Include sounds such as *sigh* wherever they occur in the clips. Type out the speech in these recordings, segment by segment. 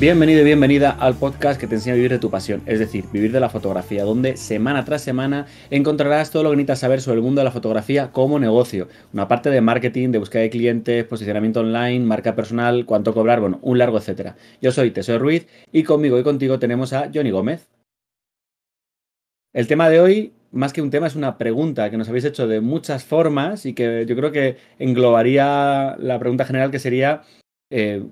Bienvenido y bienvenida al podcast que te enseña a vivir de tu pasión, es decir, vivir de la fotografía, donde semana tras semana encontrarás todo lo que necesitas saber sobre el mundo de la fotografía como negocio. Una parte de marketing, de búsqueda de clientes, posicionamiento online, marca personal, cuánto cobrar, bueno, un largo etcétera. Yo soy Tesoro Ruiz y conmigo y contigo tenemos a Johnny Gómez. El tema de hoy, más que un tema, es una pregunta que nos habéis hecho de muchas formas y que yo creo que englobaría la pregunta general que sería... Eh,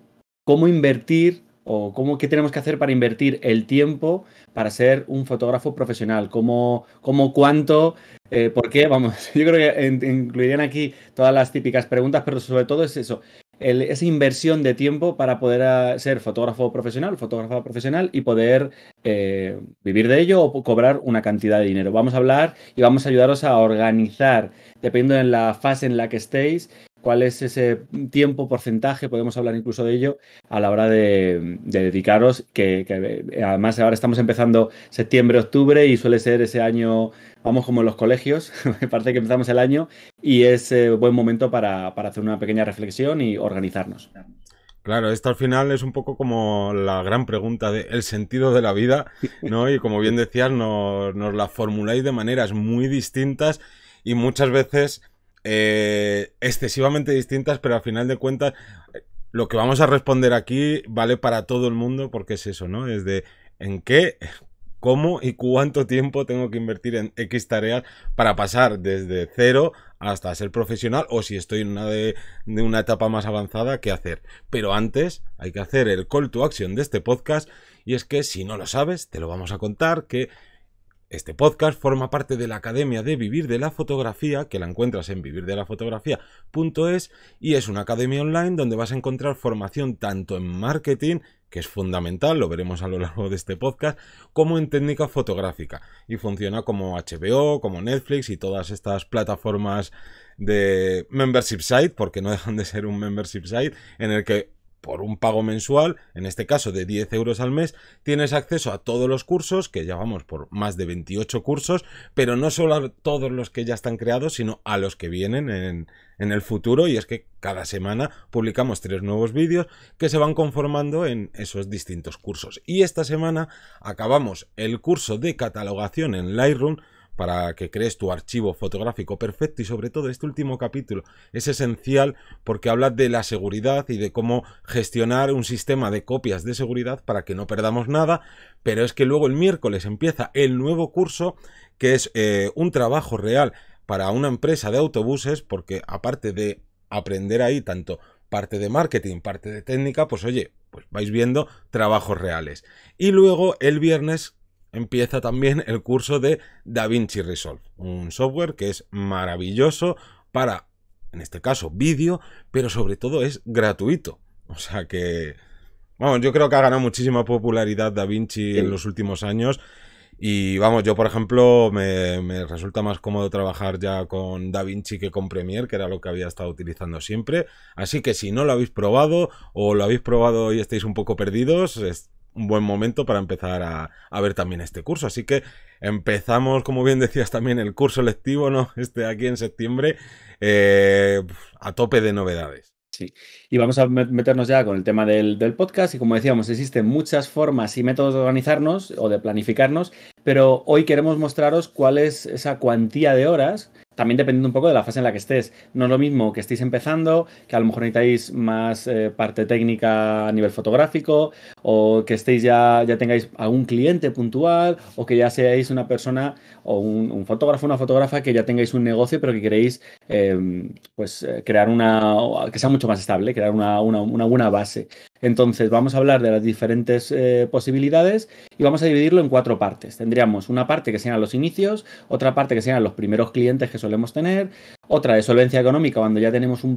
¿Cómo invertir o cómo qué tenemos que hacer para invertir el tiempo para ser un fotógrafo profesional, cómo, cuánto, eh, por qué, vamos, *laughs* yo creo que incluirían aquí todas las típicas preguntas, pero sobre todo es eso, esa inversión de tiempo para poder ah, ser fotógrafo profesional, fotógrafa profesional y poder eh, vivir de ello o cobrar una cantidad de dinero. Vamos a hablar y vamos a ayudaros a organizar, dependiendo de la fase en la que estéis, cuál es ese tiempo, porcentaje, podemos hablar incluso de ello, a la hora de, dedicaros, que, eh, además ahora estamos empezando septiembre, octubre y suele ser ese año, vamos como en los colegios, *laughs* me parece que empezamos el año y es eh, buen momento para, hacer una pequeña reflexión y organizarnos. Claro, esto al final es un poco como la gran pregunta del sentido de la vida, ¿no? Y como bien decías, nos, nos la formuláis de maneras muy distintas y muchas veces eh, excesivamente distintas, pero al final de cuentas lo que vamos a responder aquí vale para todo el mundo porque es eso, ¿no? Es de en qué, cómo y cuánto tiempo tengo que invertir en X tareas para pasar desde cero hasta ser profesional o si estoy en una de, una etapa más avanzada, qué hacer. Pero antes hay que hacer el call to action de este podcast y es que si no lo sabes, te lo vamos a contar que este podcast forma parte de la Academia de Vivir de la Fotografía, que la encuentras en vivirdelafotografía.es y es una academia online donde vas a encontrar formación tanto en marketing, que es fundamental, lo veremos a lo largo de este podcast, como en técnica fotográfica. Y funciona como HBO, como Netflix y todas estas plataformas de membership site, porque no *laughs* dejan de ser un membership site, en el que por un pago mensual, en este caso de 10 euros al mes, tienes acceso a todos los cursos, que ya vamos por más de 28 cursos, pero no solo a todos los que ya están creados, sino a los que vienen en, en el futuro. Y es que cada semana publicamos tres nuevos vídeos que se van conformando en esos distintos cursos. Y esta semana acabamos el curso de catalogación en Lightroom para que crees tu archivo fotográfico perfecto y sobre todo este último capítulo es esencial porque habla de la seguridad y de cómo gestionar un sistema de copias de seguridad para que no perdamos nada, pero es que luego el miércoles empieza el nuevo curso que es eh, un trabajo real para una empresa de autobuses porque aparte de aprender ahí tanto parte de marketing, parte de técnica, pues oye, pues vais viendo trabajos reales. Y luego el viernes empieza también el curso de DaVinci Resolve, un software que es maravilloso para, en este caso, vídeo, pero sobre todo es gratuito. O sea que, vamos, yo creo que ha ganado muchísima popularidad DaVinci en los últimos años. Y vamos, yo por ejemplo me, me, resulta más cómodo trabajar ya con DaVinci que con Premiere, que era lo que había estado utilizando siempre. Así que si no lo habéis probado o lo habéis probado y estáis un poco perdidos, un buen momento para empezar a, ver también este curso. Así que empezamos, como bien decías también, el curso lectivo, ¿no? *laughs* Este aquí en septiembre, eh, a tope de novedades. Sí, y vamos a meternos ya con el tema del, del, podcast y como decíamos, existen muchas formas y métodos de organizarnos o de planificarnos, pero hoy queremos mostraros cuál es esa cuantía de horas también dependiendo un poco de la fase en la que estés. No es lo mismo que estéis empezando, que a lo mejor necesitáis más eh, parte técnica a nivel fotográfico, o que estéis ya, ya tengáis algún cliente puntual, o que ya seáis una persona o un, fotógrafo, una fotógrafa que ya tengáis un negocio, pero que queréis eh, pues eh, crear una que sea mucho más estable, crear una buena base. Entonces, vamos a hablar de las diferentes eh, posibilidades y vamos a dividirlo en cuatro partes. Tendríamos una parte que sean los inicios, otra parte que sean los primeros clientes que solemos tener, otra de solvencia económica cuando ya tenemos un,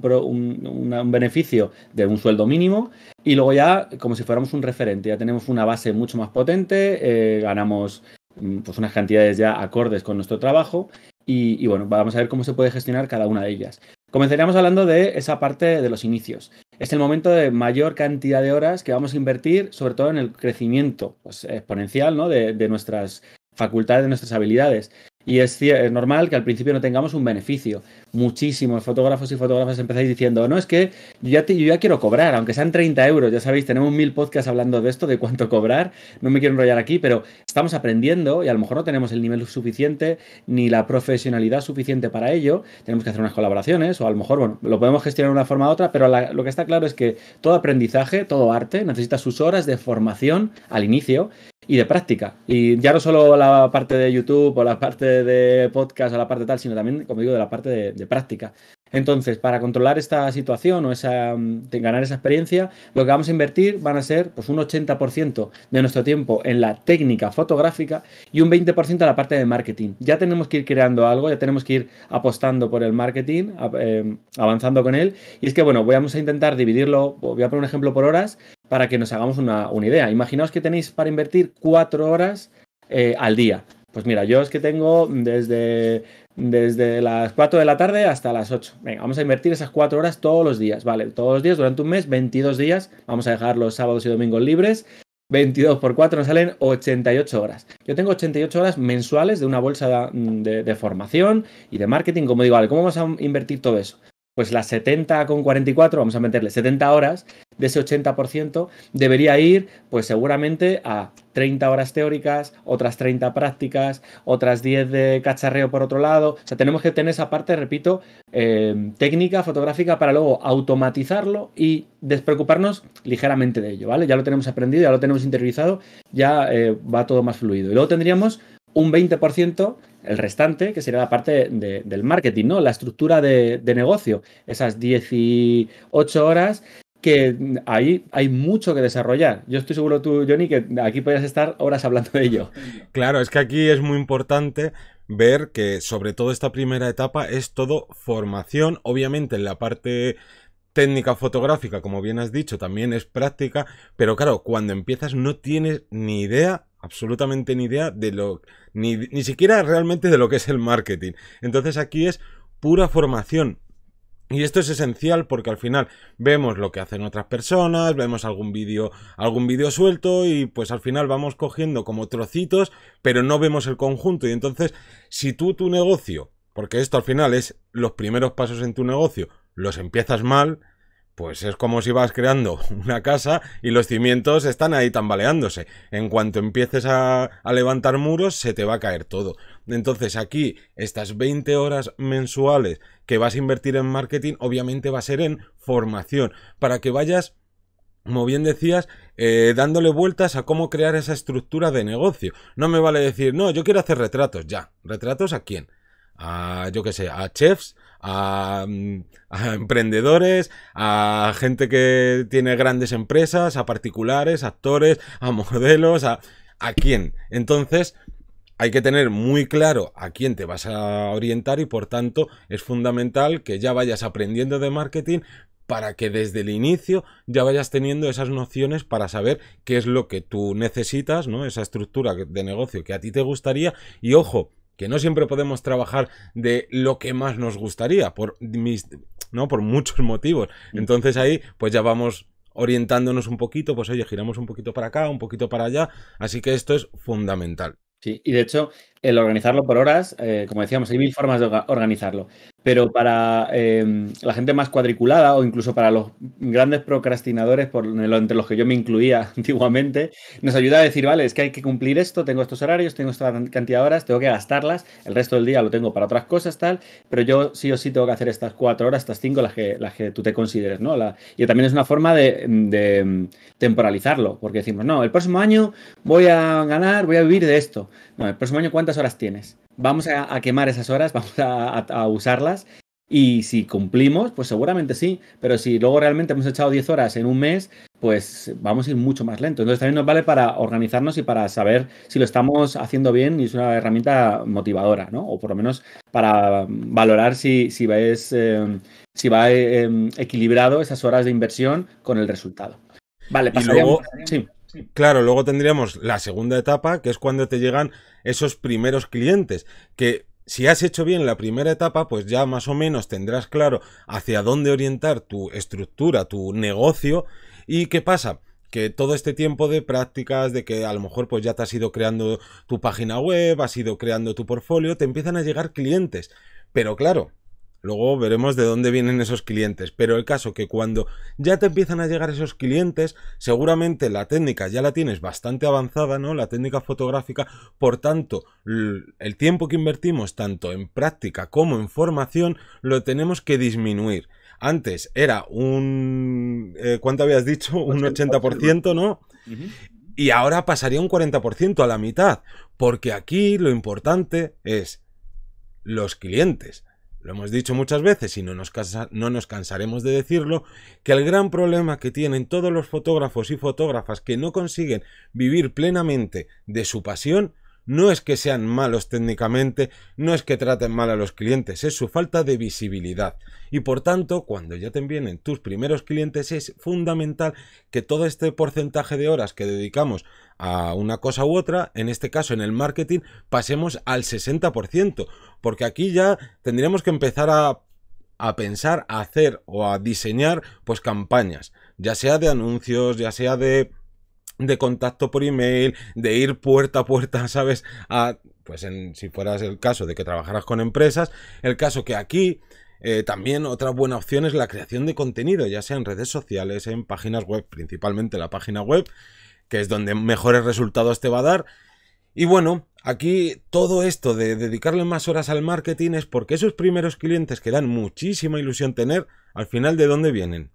beneficio de un sueldo mínimo y luego ya como si fuéramos un referente, ya tenemos una base mucho más potente, eh, ganamos mm, pues unas cantidades ya acordes con nuestro trabajo y, y bueno, vamos a ver cómo se puede gestionar cada una de ellas. Comenzaríamos hablando de esa parte de los inicios es el momento de mayor cantidad de horas que vamos a invertir, sobre todo en el crecimiento pues, exponencial ¿no? de, nuestras facultades, de nuestras habilidades. Y es, es normal que al principio no tengamos un beneficio, muchísimos fotógrafos y fotógrafas empezáis diciendo, no, es que yo ya, quiero cobrar, aunque sean 30 euros, ya sabéis, tenemos mil podcasts hablando de esto, de cuánto cobrar, no me quiero enrollar aquí, pero estamos aprendiendo y a lo mejor no tenemos el nivel suficiente ni la profesionalidad suficiente para ello, tenemos que hacer unas colaboraciones o a lo mejor, bueno, lo podemos gestionar de una forma u otra, pero lo que está claro es que todo aprendizaje, todo arte necesita sus horas de formación al inicio y de práctica. Y ya no solo la parte de YouTube o la parte de podcast o la parte tal, sino también, como digo, de la parte de práctica. Entonces, para controlar esta situación o esa, mm, ganar esa experiencia, lo que vamos a invertir van a ser pues, un 80% de nuestro tiempo en la técnica fotográfica y un 20% en la parte de marketing. Ya tenemos que ir creando algo, ya tenemos que ir apostando por el marketing, em, avanzando con él. Y es que, bueno, vamos a intentar dividirlo, voy a poner un ejemplo por horas para que nos hagamos una, idea. Imaginaos que tenéis para invertir cuatro horas eh, al día. Pues mira, yo es que tengo desde, desde las 4 de la tarde hasta las 8. Venga, vamos a invertir esas 4 horas todos los días, ¿vale? Todos los días durante un mes, 22 días. Vamos a dejar los sábados y domingos libres. 22 por 4 nos salen 88 horas. Yo tengo 88 horas mensuales de una bolsa de, formación y de marketing. Como digo, vale, ¿cómo vamos a invertir todo eso? pues las 70 con 44, vamos a meterle 70 horas de ese 80%, debería ir pues seguramente a 30 horas teóricas, otras 30 prácticas, otras 10 de cacharreo por otro lado. O sea, tenemos que tener esa parte, repito, em, técnica fotográfica para luego automatizarlo y despreocuparnos ligeramente de ello, ¿vale? Ya lo tenemos aprendido, ya lo tenemos interiorizado, ya eh, va todo más fluido. Y luego tendríamos un 20%, el restante, que sería la parte del marketing, ¿no? La estructura de, de negocio, esas 18 horas que ahí hay mucho que desarrollar. Yo estoy seguro tú, Johnny, que aquí podrías estar horas hablando de ello. Claro, es que aquí es muy importante ver que sobre todo esta primera etapa es todo formación, obviamente en la parte técnica fotográfica, como bien has dicho, también es práctica, pero claro, cuando empiezas no tienes ni idea absolutamente ni idea de lo, ni, siquiera realmente de lo que es el marketing. Entonces aquí es pura formación, y esto es esencial porque al final vemos lo que hacen otras personas, vemos algún vídeo, algún vídeo suelto y pues al final vamos cogiendo como trocitos, pero no vemos el conjunto. Y entonces, si tú tu negocio, porque esto al final es los primeros pasos en tu negocio, los empiezas mal, pues es como si vas creando *laughs* una casa y los cimientos están ahí tambaleándose. En cuanto empieces a, levantar muros, se te va a caer todo. Entonces aquí, estas 20 horas mensuales que vas a invertir en marketing, obviamente va a ser en formación, para que vayas, como bien decías, eh, dándole vueltas a cómo crear esa estructura de negocio. No me vale decir, no, yo quiero hacer retratos, ya. ¿Retratos a quién? a, yo qué sé, a chefs, a, emprendedores, a gente que tiene grandes empresas, a particulares, actores, a modelos, a, a quién. Entonces, hay que tener muy claro a quién te vas a orientar y por tanto es fundamental que ya vayas aprendiendo de marketing para que desde el inicio ya vayas teniendo esas nociones para saber qué es lo que tú necesitas, ¿no? Esa estructura de negocio que a ti te gustaría y ojo, que no siempre podemos trabajar de lo que más nos gustaría, por, mis, ¿no? por muchos *laughs* motivos. Mm. Entonces ahí pues ya vamos orientándonos un poquito, pues oye, giramos un poquito para acá, un poquito para allá, así que esto es fundamental. Sí, y de hecho, el organizarlo por horas, eh, como decíamos, hay mil formas de organizarlo, pero para eh, la gente más cuadriculada o incluso para los grandes procrastinadores, por, entre los que yo me incluía *laughs* antiguamente, nos ayuda a decir, vale, es que hay que cumplir esto, tengo estos horarios, tengo esta cantidad de horas, tengo que gastarlas, el resto del día lo tengo para otras cosas, tal, pero yo sí o sí tengo que hacer estas cuatro horas, estas cinco, las que, las que tú te consideres, ¿no? y también es una forma de, de mm, temporalizarlo, porque decimos, no, el próximo año voy a ganar, voy a vivir de esto, no, el próximo año cuántas horas tienes? Vamos a, quemar esas horas, *laughs* vamos a, usarlas. Y si cumplimos, pues seguramente sí. Pero si luego realmente hemos echado 10 horas en un mes, pues vamos a ir mucho más lento. Entonces también nos vale para organizarnos y para saber si lo estamos haciendo bien y es una herramienta motivadora, ¿no? O por lo menos para valorar si, si va, em, si va em, equilibrado esas horas de inversión con el resultado. Vale, pasamos luego, sí. Claro, luego tendríamos la segunda etapa, que es cuando te llegan esos primeros clientes, que si has hecho bien la primera etapa, pues ya más o menos tendrás claro hacia dónde orientar tu estructura, tu negocio. ¿Y qué pasa? que todo este tiempo de prácticas, de que a lo mejor pues ya te has ido creando tu página web, has ido creando tu portfolio, te empiezan a llegar clientes. Pero claro, Luego veremos de dónde vienen esos clientes, pero el caso que cuando ya te empiezan a llegar esos clientes, seguramente la técnica ya la tienes bastante avanzada, ¿no? La técnica fotográfica, por tanto, el tiempo que invertimos tanto en práctica como en formación lo tenemos que disminuir. Antes era un... Eh, ¿Cuánto habías dicho? Un 80%, ¿no? y ahora pasaría un 40% a la mitad, porque aquí lo importante es los clientes. Lo hemos dicho muchas veces y no nos, no nos cansaremos de decirlo, que el gran problema que tienen todos los fotógrafos y fotógrafas que no consiguen vivir plenamente de su pasión no es que sean malos técnicamente, no es que traten mal a los clientes, es su falta de visibilidad. Y por tanto, cuando ya te vienen tus primeros clientes, es fundamental que todo este porcentaje de horas que dedicamos a una cosa u otra, en este caso en el marketing, pasemos al 60%, porque aquí ya tendríamos que empezar a a pensar, a hacer o a diseñar pues campañas, ya sea de anuncios, ya sea de de contacto por email, de ir puerta a puerta, *laughs* ¿sabes? A, pues si fueras el caso de que trabajaras con empresas, el caso que aquí eh, también otra buena opción es la creación de contenido, ya sea en redes sociales, en páginas web, principalmente la página web, que es donde mejores resultados te va a dar. Y bueno, aquí todo esto de dedicarle más horas al marketing es porque esos primeros clientes que dan muchísima ilusión tener, al final de dónde vienen?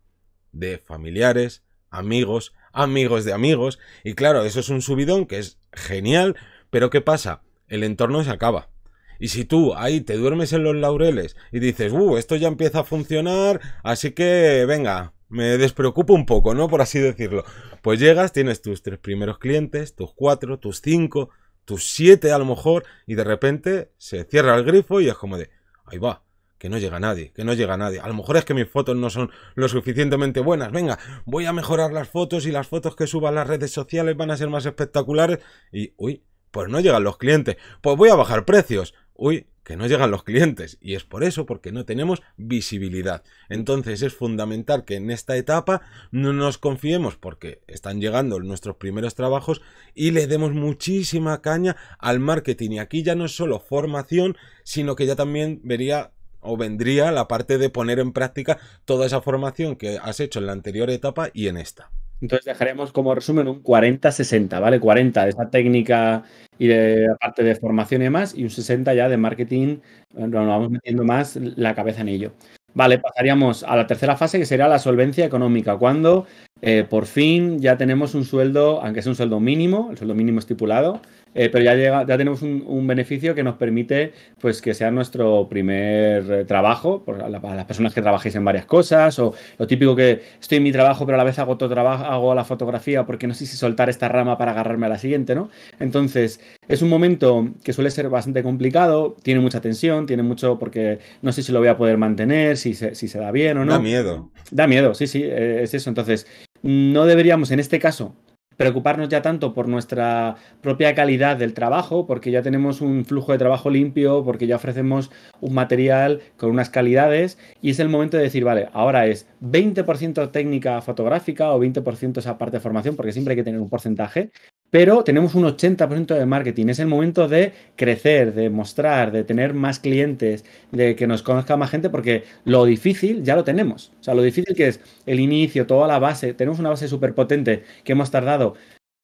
De familiares, amigos, amigos de amigos. Y claro, eso es un subidón que es genial, pero ¿qué pasa? El entorno se acaba. Y si tú ahí te duermes en los laureles y dices, uh, esto ya empieza a funcionar, así que venga, me despreocupo un poco, ¿no? Por así decirlo. Pues llegas, tienes tus tres primeros clientes, tus cuatro, tus cinco, tus siete a lo mejor, y de repente se cierra el grifo y es como de, ahí va, que no llega nadie, que no llega nadie. A lo mejor es que mis fotos no son lo suficientemente buenas. Venga, voy a mejorar las fotos y las fotos que suba a las redes sociales van a ser más espectaculares. Y, uy, pues no llegan los clientes. Pues voy a bajar precios. Uy, que no llegan los clientes. Y es por eso, porque no tenemos visibilidad. Entonces es fundamental que en esta etapa no nos confiemos porque están llegando nuestros primeros trabajos y le demos muchísima caña al marketing. Y aquí ya no es solo formación, sino que ya también vería o vendría la parte de poner en práctica toda esa formación que has hecho en la anterior etapa y en esta. Entonces dejaremos como resumen un 40-60, ¿vale? 40 de esa técnica y de la parte de formación y demás, y un 60 ya de marketing, eh, nos vamos metiendo más la cabeza en ello. Vale, pasaríamos a la tercera fase que será la solvencia económica, cuando eh, por fin ya tenemos un sueldo, aunque es un sueldo mínimo, el sueldo mínimo estipulado, eh, pero ya, llega, ya tenemos un, beneficio que nos permite pues, que sea nuestro primer eh, trabajo, para las personas que trabajéis en varias cosas, o lo típico que estoy en mi trabajo, pero a la vez hago otro trabajo, hago la fotografía porque no sé si soltar esta rama para agarrarme a la siguiente, ¿no? Entonces, es un momento que suele ser bastante complicado, tiene mucha tensión, tiene mucho porque no sé si lo voy a poder mantener, si se, da bien o no. Da miedo. Da miedo, sí, sí, es eso. Entonces, no deberíamos, en este caso, preocuparnos ya tanto por nuestra propia calidad del trabajo, porque ya tenemos un flujo de trabajo limpio, porque ya ofrecemos un material con unas calidades, y es el momento de decir, vale, ahora es 20% técnica fotográfica o 20% esa parte de formación, porque siempre hay que tener un porcentaje, pero tenemos un 80% de marketing. Es el momento de crecer, de mostrar, de tener más clientes, de que nos conozca más gente, porque lo difícil ya lo tenemos. O sea, lo difícil que es el inicio, toda la base. Tenemos una base súper potente que hemos tardado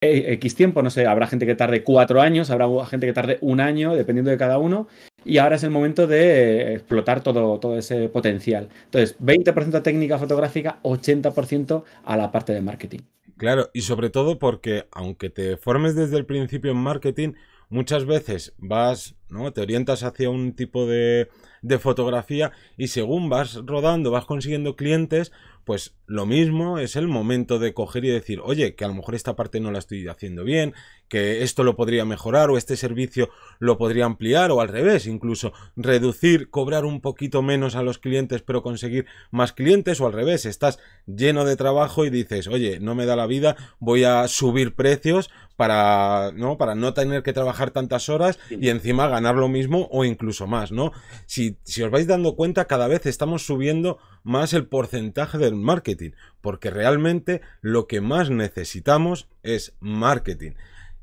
eh, X tiempo, no sé, habrá gente que tarde cuatro años, habrá gente que tarde un año, dependiendo de cada uno. Y ahora es el momento de eh, explotar todo, ese potencial. Entonces, 20% técnica fotográfica, 80% a la parte de marketing. Claro, y sobre todo porque aunque te formes desde el principio en marketing, muchas veces vas, ¿no? Te orientas hacia un tipo de, de fotografía y según vas rodando, vas consiguiendo clientes, pues lo mismo es el momento de coger y decir, oye, que a lo mejor esta parte no la estoy haciendo bien, que esto lo podría mejorar o este servicio lo podría ampliar o al revés, incluso reducir, cobrar un poquito menos a los clientes pero conseguir más clientes o al revés, estás lleno de trabajo y dices, oye, no me da la vida, voy a subir precios para, ¿no? para no tener que trabajar tantas horas y encima ganar lo mismo o incluso más, ¿no? Si, si os vais dando cuenta, cada vez estamos subiendo más el porcentaje del marketing, porque realmente lo que más necesitamos es marketing.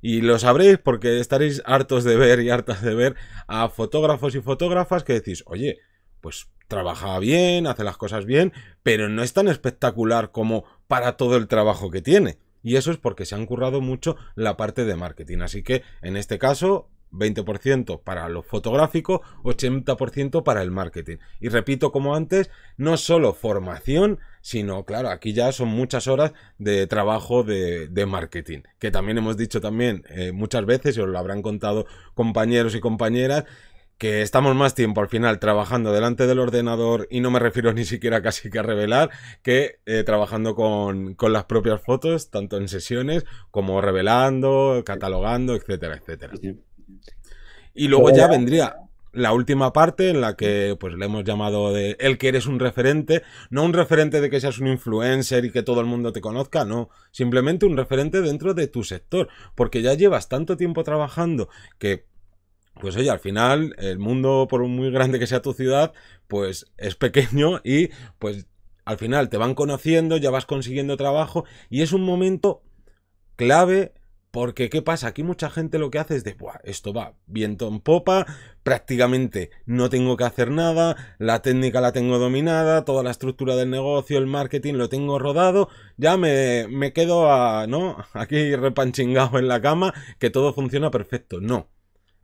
Y lo sabréis porque estaréis hartos de ver y hartas de ver a fotógrafos y fotógrafas que decís, oye, pues trabaja bien, hace las cosas bien, pero no es tan espectacular como para todo el trabajo que tiene y eso es porque se han currado mucho la parte de marketing. Así que en este caso, 20% para lo fotográfico, 80% para el marketing. Y repito, como antes, no solo formación, sino, claro, aquí ya son muchas horas de trabajo de, marketing, que también hemos dicho también eh, muchas veces, y os lo habrán contado compañeros y compañeras, que estamos más tiempo al final trabajando delante del ordenador y no me refiero ni siquiera casi que a revelar que eh, trabajando con, las propias fotos, tanto en sesiones como revelando, catalogando, etcétera, etcétera. Y luego ya vendría la última parte en la que pues le hemos llamado de el que eres un referente, no un referente de que seas un influencer y que todo el mundo te conozca, no, simplemente un referente dentro de tu sector, porque ya llevas tanto tiempo trabajando que pues oye, al final el mundo, por muy grande que sea tu ciudad, pues es pequeño y pues al final te van conociendo, ya vas consiguiendo trabajo y es un momento clave porque, ¿qué pasa? Aquí mucha gente lo que hace es de, Buah, esto va viento en popa, prácticamente no tengo que hacer nada, la técnica la tengo dominada, toda la estructura del negocio, el marketing lo tengo rodado, ya me, me quedo a, ¿no? *laughs* Aquí repanchingado en la cama, que todo funciona perfecto. No,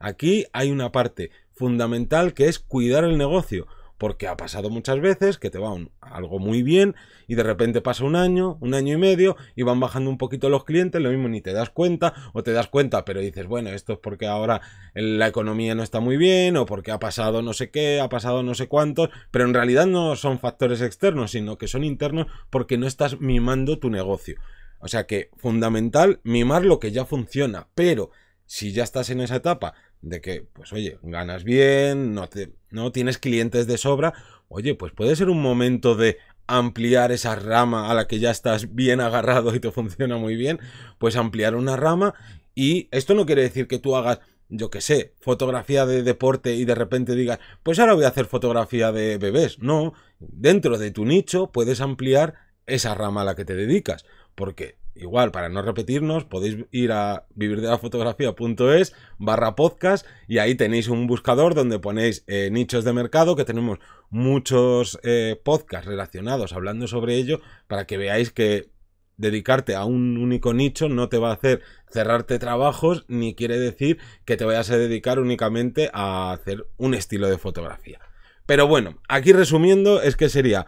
Aquí hay una parte fundamental que es cuidar el negocio, porque ha pasado muchas veces que te va algo muy bien y de repente pasa un año, un año y medio y van bajando un poquito los clientes, lo mismo ni te das cuenta o te das cuenta pero dices, bueno, esto es porque ahora la economía no está muy bien o porque ha pasado no sé qué, ha pasado no sé cuántos, pero en realidad no son factores externos, sino que son internos porque no estás mimando tu negocio. O sea que fundamental mimar lo que ya funciona, pero si ya estás en esa etapa de que, pues oye, ganas bien, no, no tienes clientes de sobra, oye, pues puede ser un momento de ampliar esa rama a la que ya estás bien agarrado y te funciona muy bien, pues ampliar una rama y esto no quiere decir que tú hagas yo qué sé, fotografía de deporte y de repente digas, pues ahora voy a hacer fotografía de bebés. No, dentro de tu nicho puedes ampliar esa rama a la que te dedicas, porque igual, para no repetirnos, podéis ir a vivirdelafotografía.es barra podcast y ahí tenéis un buscador donde ponéis eh, nichos de mercado, que tenemos muchos eh, podcasts relacionados hablando sobre ello, para que veáis que dedicarte a un único nicho no te va a hacer cerrarte trabajos, ni quiere decir que te vayas a dedicar únicamente a hacer un estilo de fotografía. Pero bueno, aquí resumiendo es que sería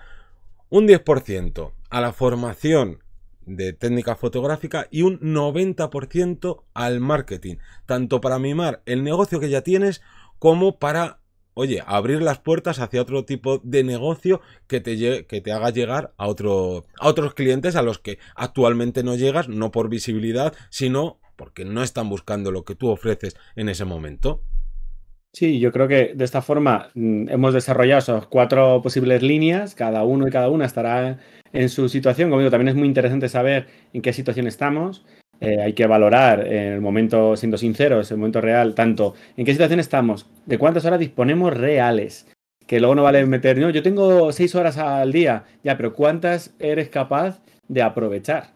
un 10% a la formación de técnica fotográfica y un 90% al marketing, tanto para mimar el negocio que ya tienes como para, oye, abrir las puertas hacia otro tipo de negocio que te, que te haga llegar a, otro, a otros clientes a los que actualmente no llegas, no por visibilidad, sino porque no están buscando lo que tú ofreces en ese momento. Sí, yo creo que de esta forma mm, hemos desarrollado esas cuatro posibles líneas, cada uno y cada una estará en su situación. Como digo, también es muy interesante saber en qué situación estamos. Eh, hay que valorar en el momento, siendo sinceros, en el momento real, tanto en qué situación estamos, de cuántas horas disponemos reales, que luego no vale meter, no, yo tengo seis horas al día, ya, pero ¿cuántas eres capaz de aprovechar?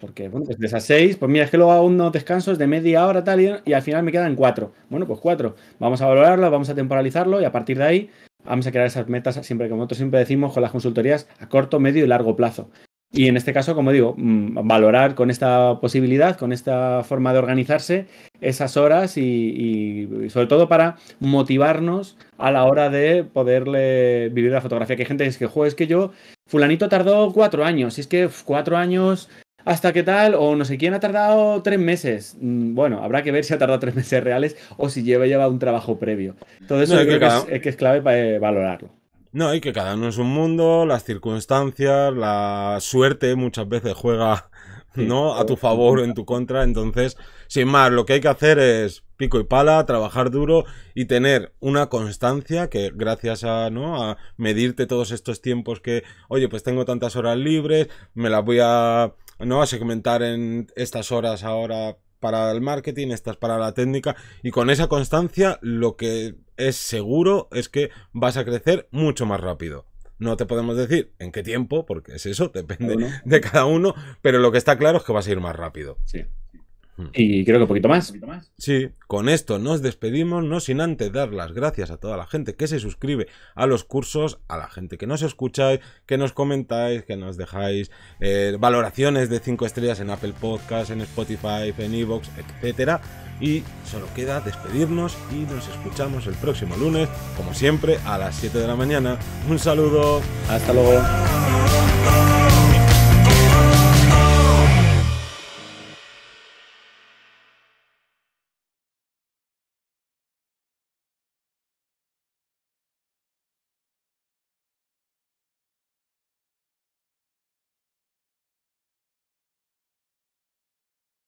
Porque, bueno, desde esas seis, pues mira, es que luego hago unos descansos de media hora, tal, y, y al final me quedan cuatro. Bueno, pues cuatro. Vamos a valorarlo, vamos a temporalizarlo y a partir de ahí vamos a crear esas metas siempre, como nosotros siempre decimos con las consultorías, a corto, medio y largo plazo. Y en este caso, como digo, mm, valorar con esta posibilidad, con esta forma de organizarse, esas horas y, sobre todo para motivarnos a la hora de poderle vivir la fotografía. Que hay gente que dice que, es que yo, fulanito tardó cuatro años, es que cuatro años hasta qué tal, o no sé quién ha tardado tres meses. Mm, bueno, habrá que ver si ha tardado tres *laughs* meses reales o si lleva, lleva un trabajo previo. Todo eso que, es, clave para eh, valorarlo. No, y que cada uno es un mundo, las circunstancias, la suerte muchas veces juega ¿no? a tu favor o en tu contra. Entonces, sin más, lo que hay que hacer es pico y pala, trabajar duro y tener una constancia que gracias a, ¿no? a medirte todos estos tiempos que, oye, pues tengo tantas horas libres, me las voy a ¿no? Segmentar en estas horas ahora para el marketing, estas para la técnica y con esa constancia lo que es seguro es que vas a crecer mucho más rápido. No te podemos decir en qué tiempo, porque es eso, depende de cada uno, pero lo que está claro es que vas a ir más rápido. Sí. Mm. Y creo que un poquito más. Sí, con esto nos despedimos, no sin antes dar las gracias a toda la gente que se suscribe a los cursos, a la gente que nos escucháis, que nos comentáis, que nos dejáis eh, valoraciones de 5 estrellas en Apple Podcasts, en Spotify, en Evox, etc Y solo queda despedirnos y nos escuchamos el próximo lunes, como siempre, a las 7 de la mañana. Un saludo. Hasta luego.